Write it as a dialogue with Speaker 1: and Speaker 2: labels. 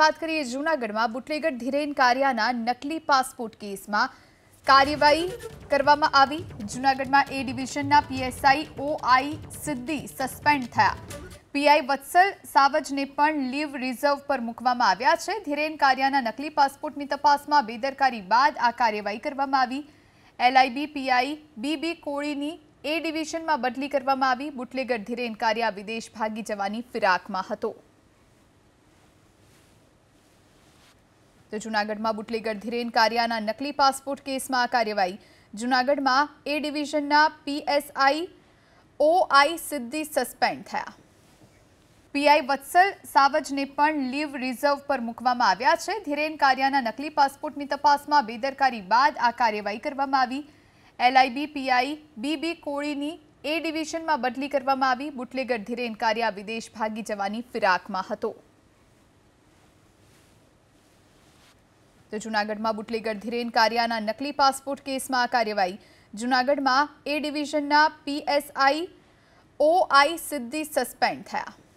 Speaker 1: વાત કરી જૂનાગઢમાં બુટલેગડ ધીરેન કારિયાના નકલી પાસપોર્ટ કેસમાં કાર્યવાહી કરવામાં આવી જૂનાગઢમાં એ ડિવિઝનના પીએસઆઈ ઓઆઈ સિદ્ધિ સસ્પેન્ડ થયા પીઆઈ વત્સલ સાવજને પણ લીવ રિઝર્વ પર મૂકવામાં આવ્યા છે ધીરેન કારિયાના નકલી પાસપોર્ટની તપાસમાં બેદરકારી બાદ આ કાર્યવાહી કરવામાં આવી એલઆઈબી પીઆઈ બીબી કોળીની એ ડિવિઝનમાં બદલી કરવામાં આવી બુટલેગડ ધીરેન કારિયા વિદેશ ભાગી જવાની ફરાકમાં હતો તો જૂનાગઢમાં બુટલીગઢ ધીરેન કારિયાના નકલી પાસપોર્ટ કેસમાં કાર્યવાહી જૂનાગઢમાં એ ડિવિઝનના પીએસઆઈ ઓઆઈ સિદ્ધિ સસ્પેન્ડ થયા પીઆઈ વત્સલ સાવજને પણ લીવ રિઝર્વ પર મૂકવામાં આવ્યા છે ધીરેન કારિયાના નકલી પાસપોર્ટની તપાસમાં બેદરકારી બાદ આ કાર્યવાહી કરવામાં આવી એલઆઈબી પીઆઈ બીબી કોળીની એ ડિવિઝનમાં બદલી કરવામાં આવી બુટલીગઢ ધીરેન કારિયા વિદેશ ભાગી જવાની ફિરાકમાં હતો तो जूनागढ़ में बुटलीगढ़ धीरेन कारिया नकली पासपोर्ट केस में आ कार्यवाही जूनागढ़ में ए डिविजन पीएसआई ओआई आई सीद्धि सस्पेन्ड थे